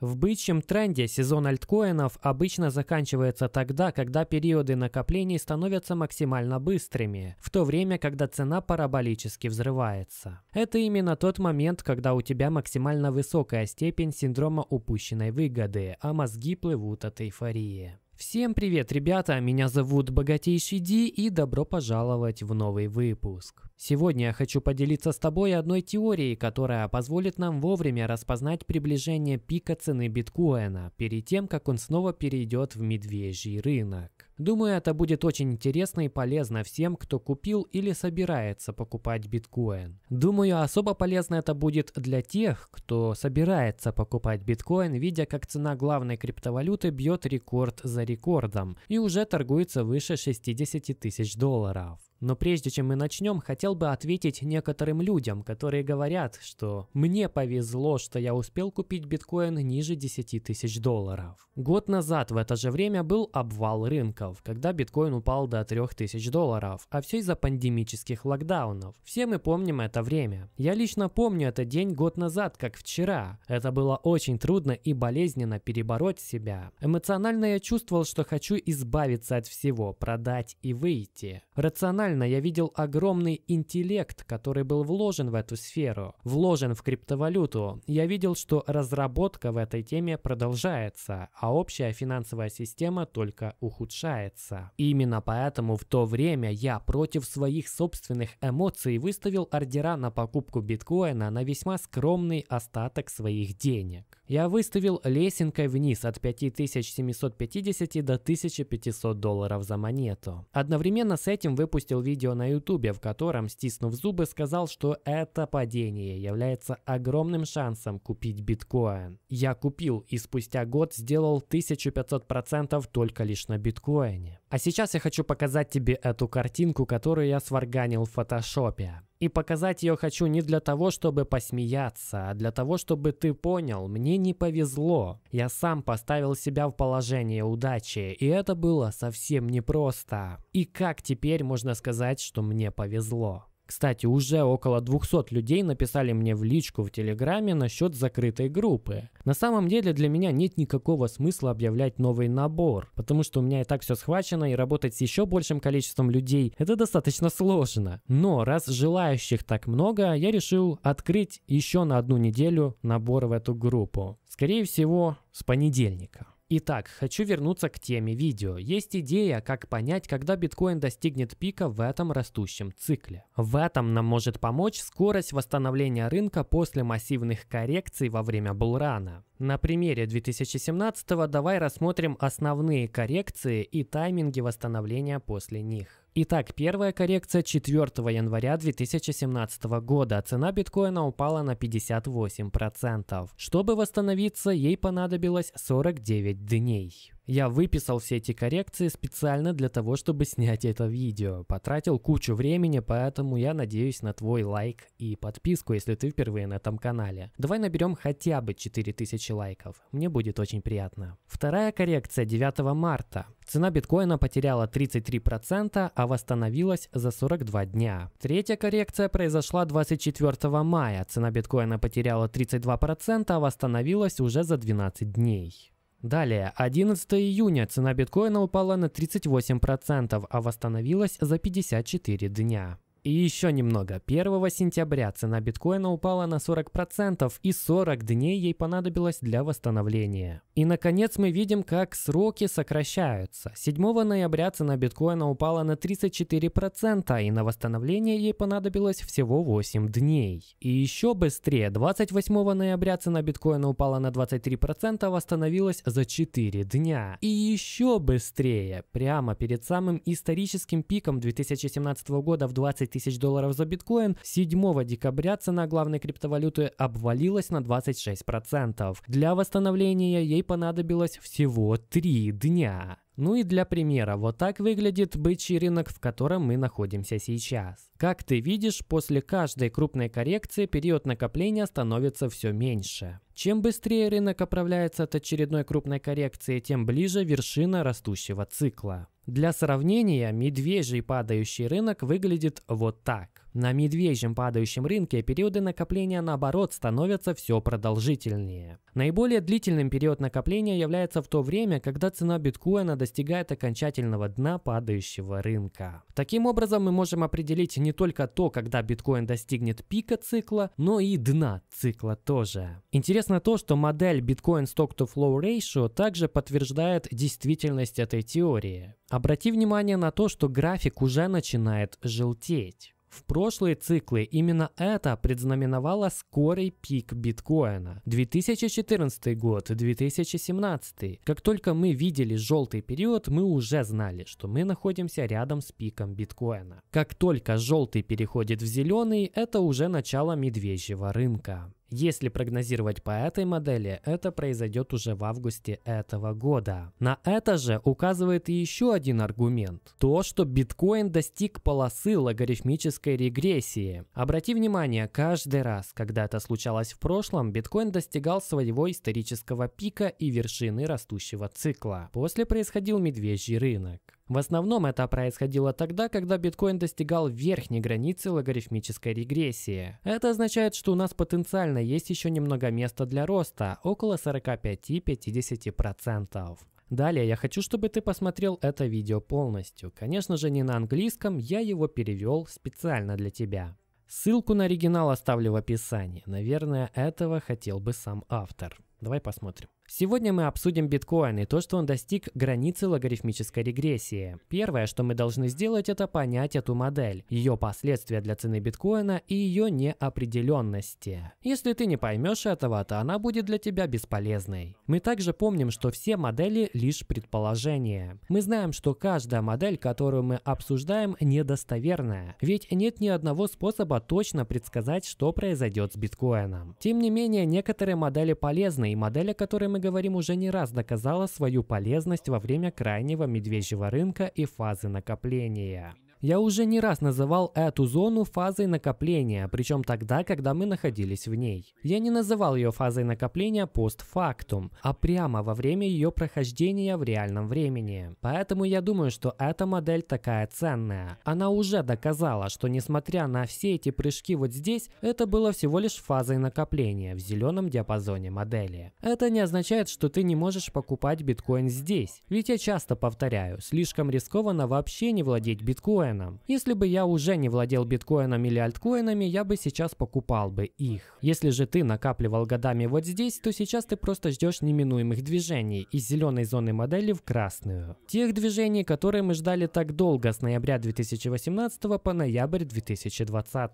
В бычьем тренде сезон альткоинов обычно заканчивается тогда, когда периоды накоплений становятся максимально быстрыми, в то время, когда цена параболически взрывается. Это именно тот момент, когда у тебя максимально высокая степень синдрома упущенной выгоды, а мозги плывут от эйфории. Всем привет, ребята! Меня зовут Богатейший Ди и добро пожаловать в новый выпуск. Сегодня я хочу поделиться с тобой одной теорией, которая позволит нам вовремя распознать приближение пика цены биткоина перед тем, как он снова перейдет в медвежий рынок. Думаю, это будет очень интересно и полезно всем, кто купил или собирается покупать биткоин. Думаю, особо полезно это будет для тех, кто собирается покупать биткоин, видя, как цена главной криптовалюты бьет рекорд за рекордом и уже торгуется выше 60 тысяч долларов. Но прежде чем мы начнем, хотел бы ответить некоторым людям, которые говорят, что «мне повезло, что я успел купить биткоин ниже 10 тысяч долларов». Год назад в это же время был обвал рынков, когда биткоин упал до тысяч долларов, а все из-за пандемических локдаунов. Все мы помним это время. Я лично помню этот день год назад, как вчера. Это было очень трудно и болезненно перебороть себя. Эмоционально я чувствовал, что хочу избавиться от всего, продать и выйти. Рационально Реально, я видел огромный интеллект, который был вложен в эту сферу, вложен в криптовалюту. Я видел, что разработка в этой теме продолжается, а общая финансовая система только ухудшается. Именно поэтому в то время я против своих собственных эмоций выставил ордера на покупку биткоина на весьма скромный остаток своих денег я выставил лесенкой вниз от 5750 до 1500 долларов за монету. Одновременно с этим выпустил видео на ютубе, в котором, стиснув зубы, сказал, что это падение является огромным шансом купить биткоин. Я купил и спустя год сделал 1500% только лишь на биткоине. А сейчас я хочу показать тебе эту картинку, которую я сварганил в фотошопе. И показать ее хочу не для того, чтобы посмеяться, а для того, чтобы ты понял, мне не повезло. Я сам поставил себя в положение удачи, и это было совсем непросто. И как теперь можно сказать, что мне повезло? Кстати, уже около 200 людей написали мне в личку в Телеграме насчет закрытой группы. На самом деле для меня нет никакого смысла объявлять новый набор, потому что у меня и так все схвачено, и работать с еще большим количеством людей это достаточно сложно. Но раз желающих так много, я решил открыть еще на одну неделю набор в эту группу. Скорее всего, с понедельника. Итак, хочу вернуться к теме видео. Есть идея, как понять, когда биткоин достигнет пика в этом растущем цикле. В этом нам может помочь скорость восстановления рынка после массивных коррекций во время булрана. На примере 2017 давай рассмотрим основные коррекции и тайминги восстановления после них. Итак, первая коррекция 4 января 2017 года. Цена биткоина упала на 58%. Чтобы восстановиться, ей понадобилось 49 дней. Я выписал все эти коррекции специально для того, чтобы снять это видео. Потратил кучу времени, поэтому я надеюсь на твой лайк и подписку, если ты впервые на этом канале. Давай наберем хотя бы 4000 лайков, мне будет очень приятно. Вторая коррекция 9 марта. Цена биткоина потеряла 33%, а восстановилась за 42 дня. Третья коррекция произошла 24 мая. Цена биткоина потеряла 32%, а восстановилась уже за 12 дней. Далее, 11 июня цена биткоина упала на 38%, а восстановилась за 54 дня. И еще немного. 1 сентября цена биткоина упала на 40% и 40 дней ей понадобилось для восстановления. И наконец мы видим, как сроки сокращаются. 7 ноября цена биткоина упала на 34% и на восстановление ей понадобилось всего 8 дней. И еще быстрее. 28 ноября цена биткоина упала на 23%, а восстановилась за 4 дня. И еще быстрее. Прямо перед самым историческим пиком 2017 года в 23 тысяч долларов за биткоин, 7 декабря цена главной криптовалюты обвалилась на 26%. Для восстановления ей понадобилось всего 3 дня. Ну и для примера, вот так выглядит бычий рынок, в котором мы находимся сейчас. Как ты видишь, после каждой крупной коррекции период накопления становится все меньше. Чем быстрее рынок оправляется от очередной крупной коррекции, тем ближе вершина растущего цикла. Для сравнения, медвежий падающий рынок выглядит вот так. На медвежьем падающем рынке периоды накопления, наоборот, становятся все продолжительнее. Наиболее длительным период накопления является в то время, когда цена биткоина достигает окончательного дна падающего рынка. Таким образом, мы можем определить не только то, когда биткоин достигнет пика цикла, но и дна цикла тоже. Интересно то, что модель Bitcoin Stock to Flow Ratio также подтверждает действительность этой теории. Обрати внимание на то, что график уже начинает желтеть. В прошлые циклы именно это предзнаменовало скорый пик биткоина. 2014 год, 2017. Как только мы видели желтый период, мы уже знали, что мы находимся рядом с пиком биткоина. Как только желтый переходит в зеленый, это уже начало медвежьего рынка. Если прогнозировать по этой модели, это произойдет уже в августе этого года. На это же указывает и еще один аргумент. То, что биткоин достиг полосы логарифмической регрессии. Обрати внимание, каждый раз, когда это случалось в прошлом, биткоин достигал своего исторического пика и вершины растущего цикла. После происходил медвежий рынок. В основном это происходило тогда, когда биткоин достигал верхней границы логарифмической регрессии. Это означает, что у нас потенциально есть еще немного места для роста, около 45-50%. Далее я хочу, чтобы ты посмотрел это видео полностью. Конечно же не на английском, я его перевел специально для тебя. Ссылку на оригинал оставлю в описании. Наверное, этого хотел бы сам автор. Давай посмотрим. Сегодня мы обсудим биткоин и то, что он достиг границы логарифмической регрессии. Первое, что мы должны сделать, это понять эту модель, ее последствия для цены биткоина и ее неопределенности. Если ты не поймешь этого, то она будет для тебя бесполезной. Мы также помним, что все модели лишь предположения. Мы знаем, что каждая модель, которую мы обсуждаем, недостоверная, ведь нет ни одного способа точно предсказать, что произойдет с биткоином. Тем не менее, некоторые модели полезны, и модели, которые мы мы говорим, уже не раз доказала свою полезность во время крайнего медвежьего рынка и фазы накопления. Я уже не раз называл эту зону фазой накопления, причем тогда, когда мы находились в ней. Я не называл ее фазой накопления постфактум, а прямо во время ее прохождения в реальном времени. Поэтому я думаю, что эта модель такая ценная. Она уже доказала, что несмотря на все эти прыжки вот здесь, это было всего лишь фазой накопления в зеленом диапазоне модели. Это не означает, что ты не можешь покупать биткоин здесь. Ведь я часто повторяю, слишком рискованно вообще не владеть биткоином, биткоином. Если бы я уже не владел биткоином или альткоинами, я бы сейчас покупал бы их. Если же ты накапливал годами вот здесь, то сейчас ты просто ждешь неминуемых движений из зеленой зоны модели в красную. Тех движений, которые мы ждали так долго с ноября 2018 по ноябрь 2020.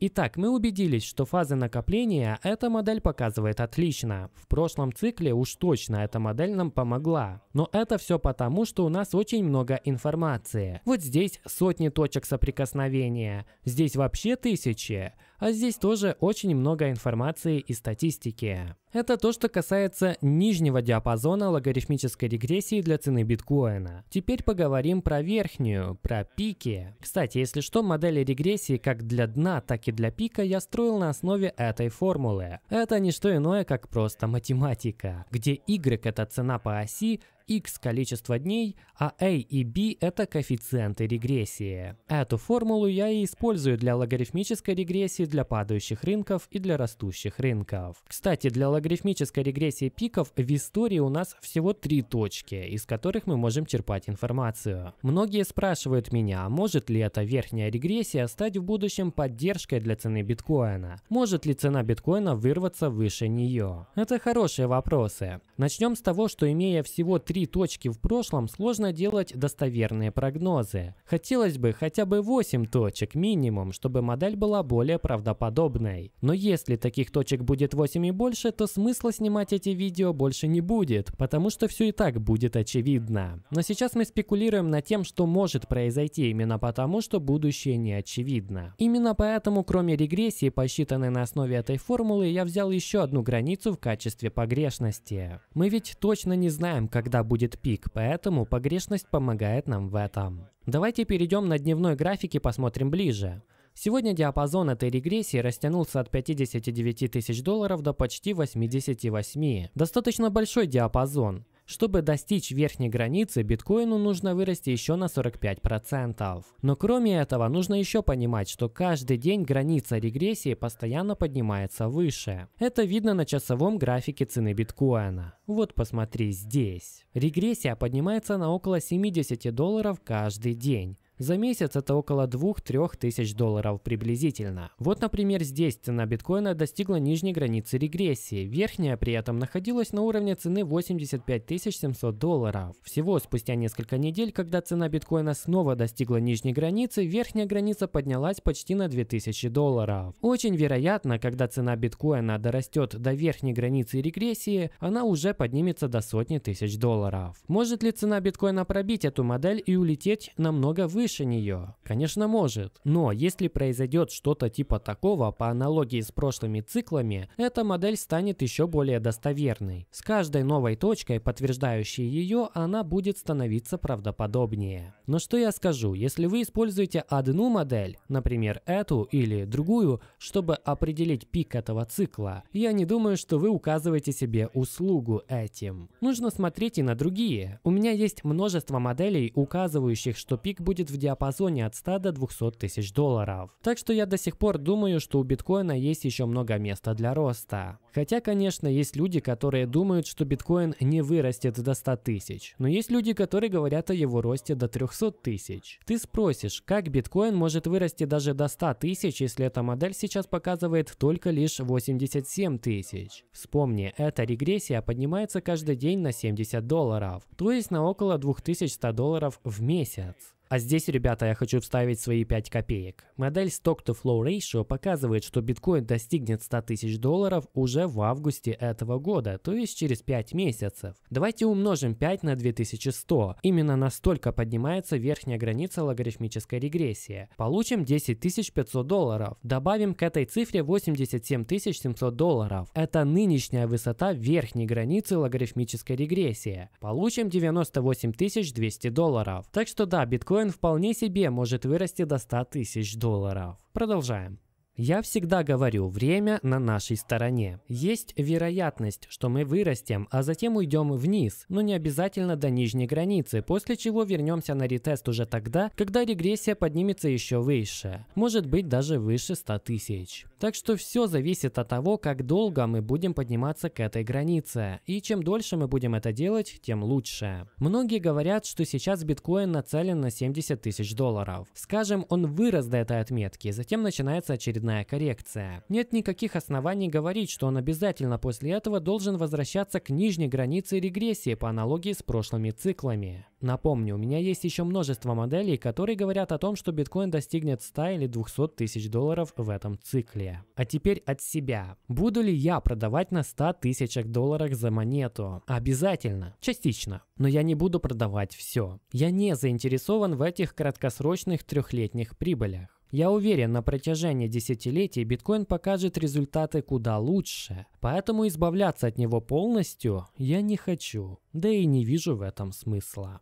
Итак, мы убедились, что фазы накопления эта модель показывает отлично. В прошлом цикле уж точно эта модель нам помогла. Но это все потому, что у нас очень много информации. Вот здесь сотни сотни точек соприкосновения, здесь вообще тысячи, а здесь тоже очень много информации и статистики. Это то, что касается нижнего диапазона логарифмической регрессии для цены биткоина. Теперь поговорим про верхнюю, про пики. Кстати, если что, модели регрессии как для дна, так и для пика я строил на основе этой формулы. Это не что иное, как просто математика, где Y – это цена по оси, x количество дней, а a и b — это коэффициенты регрессии. Эту формулу я и использую для логарифмической регрессии для падающих рынков и для растущих рынков. Кстати, для логарифмической регрессии пиков в истории у нас всего три точки, из которых мы можем черпать информацию. Многие спрашивают меня, а может ли эта верхняя регрессия стать в будущем поддержкой для цены биткоина? Может ли цена биткоина вырваться выше нее? Это хорошие вопросы. Начнем с того, что имея всего три три точки в прошлом, сложно делать достоверные прогнозы. Хотелось бы хотя бы 8 точек минимум, чтобы модель была более правдоподобной. Но если таких точек будет 8 и больше, то смысла снимать эти видео больше не будет, потому что все и так будет очевидно. Но сейчас мы спекулируем над тем, что может произойти именно потому, что будущее не очевидно. Именно поэтому, кроме регрессии, посчитанной на основе этой формулы, я взял еще одну границу в качестве погрешности. Мы ведь точно не знаем, когда будет пик, поэтому погрешность помогает нам в этом. Давайте перейдем на дневной график и посмотрим ближе. Сегодня диапазон этой регрессии растянулся от 59 тысяч долларов до почти 88. Достаточно большой диапазон. Чтобы достичь верхней границы, биткоину нужно вырасти еще на 45%. Но кроме этого, нужно еще понимать, что каждый день граница регрессии постоянно поднимается выше. Это видно на часовом графике цены биткоина. Вот посмотри здесь. Регрессия поднимается на около 70 долларов каждый день. За месяц это около 2-3 тысяч долларов приблизительно. Вот, например, здесь цена биткоина достигла нижней границы регрессии, верхняя при этом находилась на уровне цены 85 700 долларов. Всего спустя несколько недель, когда цена биткоина снова достигла нижней границы, верхняя граница поднялась почти на 2000 долларов. Очень вероятно, когда цена биткоина дорастет до верхней границы регрессии, она уже поднимется до сотни тысяч долларов. Может ли цена биткоина пробить эту модель и улететь намного выше? выше нее? Конечно, может. Но если произойдет что-то типа такого, по аналогии с прошлыми циклами, эта модель станет еще более достоверной. С каждой новой точкой, подтверждающей ее, она будет становиться правдоподобнее. Но что я скажу, если вы используете одну модель, например, эту или другую, чтобы определить пик этого цикла, я не думаю, что вы указываете себе услугу этим. Нужно смотреть и на другие. У меня есть множество моделей, указывающих, что пик будет в диапазоне от 100 до 200 тысяч долларов. Так что я до сих пор думаю, что у биткоина есть еще много места для роста. Хотя, конечно, есть люди, которые думают, что биткоин не вырастет до 100 тысяч. Но есть люди, которые говорят о его росте до 300 тысяч. Ты спросишь, как биткоин может вырасти даже до 100 тысяч, если эта модель сейчас показывает только лишь 87 тысяч? Вспомни, эта регрессия поднимается каждый день на 70 долларов, то есть на около 2100 долларов в месяц. А здесь, ребята, я хочу вставить свои 5 копеек. Модель Stock-to-Flow Ratio показывает, что биткоин достигнет 100 тысяч долларов уже в августе этого года, то есть через 5 месяцев. Давайте умножим 5 на 2100. Именно настолько поднимается верхняя граница логарифмической регрессии. Получим 10 500 долларов. Добавим к этой цифре 87 700 долларов. Это нынешняя высота верхней границы логарифмической регрессии. Получим 98 200 долларов. Так что да, биткоин биткоин вполне себе может вырасти до 100 тысяч долларов. Продолжаем. Я всегда говорю, время на нашей стороне. Есть вероятность, что мы вырастем, а затем уйдем вниз, но не обязательно до нижней границы, после чего вернемся на ретест уже тогда, когда регрессия поднимется еще выше, может быть даже выше 100 тысяч. Так что все зависит от того, как долго мы будем подниматься к этой границе. И чем дольше мы будем это делать, тем лучше. Многие говорят, что сейчас биткоин нацелен на 70 тысяч долларов. Скажем, он вырос до этой отметки, затем начинается очередная коррекция. Нет никаких оснований говорить, что он обязательно после этого должен возвращаться к нижней границе регрессии по аналогии с прошлыми циклами. Напомню, у меня есть еще множество моделей, которые говорят о том, что биткоин достигнет 100 или 200 тысяч долларов в этом цикле. А теперь от себя. Буду ли я продавать на 100 тысячах долларов за монету? Обязательно. Частично. Но я не буду продавать все. Я не заинтересован в этих краткосрочных трехлетних прибылях. Я уверен, на протяжении десятилетий биткоин покажет результаты куда лучше, поэтому избавляться от него полностью я не хочу, да и не вижу в этом смысла.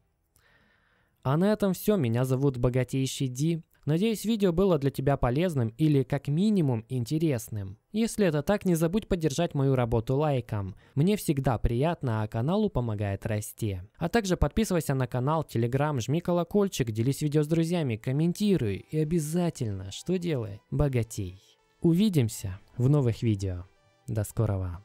А на этом все. Меня зовут Богатейший Ди. Надеюсь, видео было для тебя полезным или как минимум интересным. Если это так, не забудь поддержать мою работу лайком. Мне всегда приятно, а каналу помогает расти. А также подписывайся на канал, телеграм, жми колокольчик, делись видео с друзьями, комментируй и обязательно, что делай, богатей. Увидимся в новых видео. До скорого.